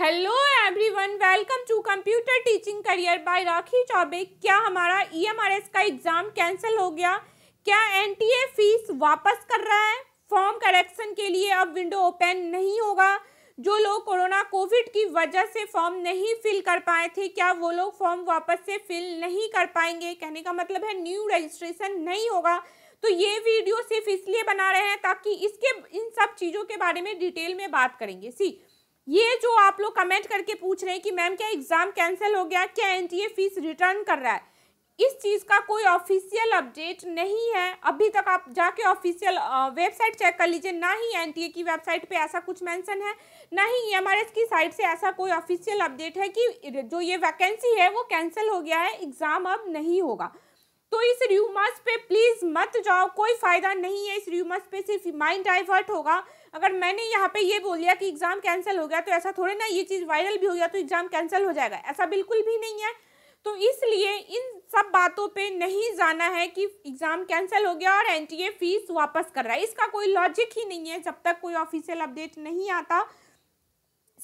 hello everyone welcome to computer teaching career by Rakhi Chaubey क्या हमारा EMRS e का exam cancel हो गया क्या एनटीए फीस वापस कर रहा है फॉर्म करेक्शन के लिए अब विंडो ओपन नहीं होगा जो लोग कोरोना कोविड की वजह से फॉर्म नहीं फिल कर पाए थे क्या वो लोग फॉर्म वापस से फिल नहीं कर पाएंगे कहने का मतलब है न्यू रजिस्ट्रेशन नहीं होगा तो ये वीडियो सिर्फ इसलिए बना रहे हैं ताकि इसके इन सब चीज़ों के बारे में डिटेल में बात करेंगे सी ये जो आप लोग कमेंट करके पूछ रहे हैं कि मैम क्या एग्ज़ाम कैंसिल हो गया क्या एनटीए फीस रिटर्न कर रहा है इस चीज़ का कोई ऑफिशियल अपडेट नहीं है अभी तक आप जाके ऑफिशियल वेबसाइट चेक कर लीजिए ना ही ए की वेबसाइट पे ऐसा कुछ मेंशन है ना ही ईएमआरएस e की साइट से ऐसा कोई ऑफिशियल अपडेट है कि जो ये वैकेंसी है वो कैंसिल हो गया है एग्ज़ाम अब नहीं होगा तो इस र्यूमर्स पे प्लीज़ मत जाओ कोई फ़ायदा नहीं है इस र्यूमर्स पे सिर्फ माइंड डाइवर्ट होगा अगर मैंने यहाँ पे ये बोल दिया कि एग्ज़ाम कैंसिल हो गया तो ऐसा थोड़े ना ये चीज़ वायरल भी हो गया तो एग्ज़ाम कैंसिल हो जाएगा ऐसा बिल्कुल भी नहीं है तो इसलिए इन सब बातों पे नहीं जाना है कि एग्ज़ाम कैंसिल हो गया और एनटीए फीस वापस कर रहा है इसका कोई लॉजिक ही नहीं है जब तक कोई ऑफिशियल अपडेट नहीं आता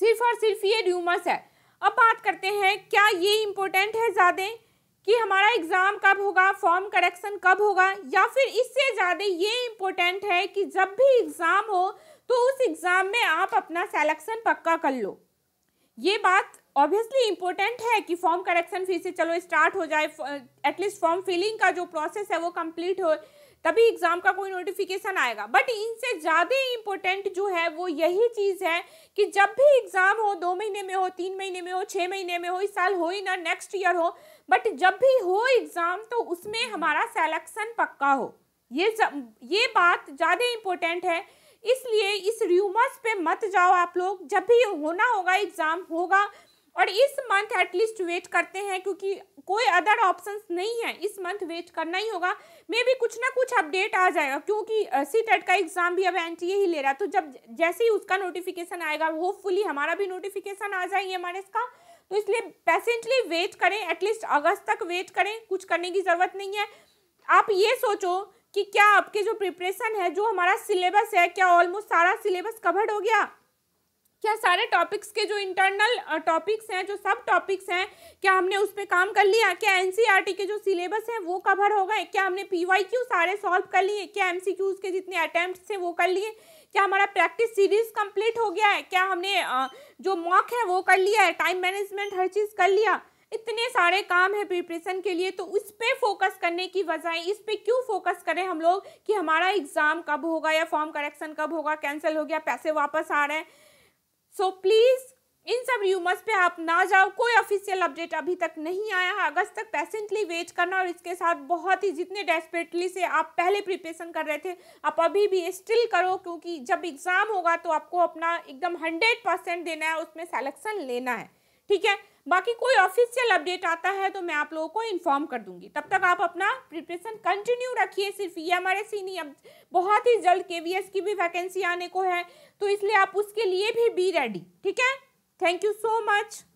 सिर्फ और सिर्फ ये र्यूमर्स है अब बात करते हैं क्या ये इम्पोर्टेंट है ज़्यादा कि हमारा एग्ज़ाम कब होगा फॉर्म करेक्शन कब होगा या फिर इससे ज़्यादा ये इम्पोर्टेंट है कि जब भी एग्ज़ाम हो तो उस एग्ज़ाम में आप अपना सेलेक्शन पक्का कर लो ये बात ऑब्वियसली इम्पोर्टेंट है कि फॉर्म करेक्शन फिर से चलो स्टार्ट हो जाए एटलीस्ट फॉर्म फिलिंग का जो प्रोसेस है वो कंप्लीट हो तभी एग्ज़ाम का कोई नोटिफिकेशन आएगा बट इनसे ज़्यादा इम्पोर्टेंट जो है वो यही चीज़ है कि जब भी एग्ज़ाम हो दो महीने में हो तीन महीने में हो छह महीने में हो इस साल हो ही ना नेक्स्ट ईयर हो बट जब भी हो एग्ज़ाम तो उसमें हमारा सेलेक्शन पक्का हो ये ये बात ज़्यादा इम्पोर्टेंट है इसलिए इस र्यूमर्स पे मत जाओ आप लोग जब भी होना होगा एग्ज़ाम होगा और इस मंथ एटलीस्ट वेट करते हैं क्योंकि कोई अदर ऑप्शंस नहीं है इस मंथ वेट करना ही होगा मे भी कुछ ना कुछ अपडेट आ जाएगा क्योंकि सी टेट e का एग्ज़ाम भी अब एन ही ले रहा है तो जब जैसे ही उसका नोटिफिकेशन आएगा होपफुली हमारा भी नोटिफिकेशन आ जाए एम e का तो इसलिए पेशेंटली वेट करें एटलीस्ट अगस्त तक वेट करें कुछ करने की ज़रूरत नहीं है आप ये सोचो कि क्या आपके जो प्रिपरेशन है जो हमारा सिलेबस है क्या ऑलमोस्ट सारा सिलेबस कवर्ड हो गया क्या सारे टॉपिक्स के जो इंटरनल टॉपिक्स हैं जो सब टॉपिक्स हैं क्या हमने उस पर काम कर लिया क्या एन e के जो सिलेबस हैं वो कवर हो गए क्या हमने पी सारे सॉल्व कर लिए क्या एम के जितने अटैम्प्ट वो कर लिए क्या हमारा प्रैक्टिस सीरीज कंप्लीट हो गया है क्या हमने जो मॉक है वो कर लिया है टाइम मैनेजमेंट हर चीज़ कर लिया इतने सारे काम है प्रिपरेशन के लिए तो उस पर फोकस करने की वजह इस पर क्यों फोकस करें हम लोग कि हमारा एग्ज़ाम कब होगा या फॉर्म करेक्शन कब होगा कैंसिल हो गया पैसे वापस आ रहे हैं सो प्लीज़ इन सब र्यूमर्स पे आप ना जाओ कोई ऑफिशियल अपडेट अभी तक नहीं आया है अगस्त तक पेशेंटली वेट करना और इसके साथ बहुत ही जितने डेस्परेटली से आप पहले प्रिपरेशन कर रहे थे आप अभी भी स्टिल करो क्योंकि जब एग्ज़ाम होगा तो आपको अपना एकदम हंड्रेड परसेंट देना है उसमें सेलेक्शन लेना है ठीक है बाकी कोई ऑफिशियल अपडेट आता है तो मैं आप लोगों को इन्फॉर्म कर दूंगी तब तक आप अपना प्रिपरेशन कंटिन्यू रखिए सिर्फ ये हमारे नहीं अब बहुत ही जल्द के की भी वैकेंसी आने को है तो इसलिए आप उसके लिए भी बी रेडी ठीक है थैंक यू सो मच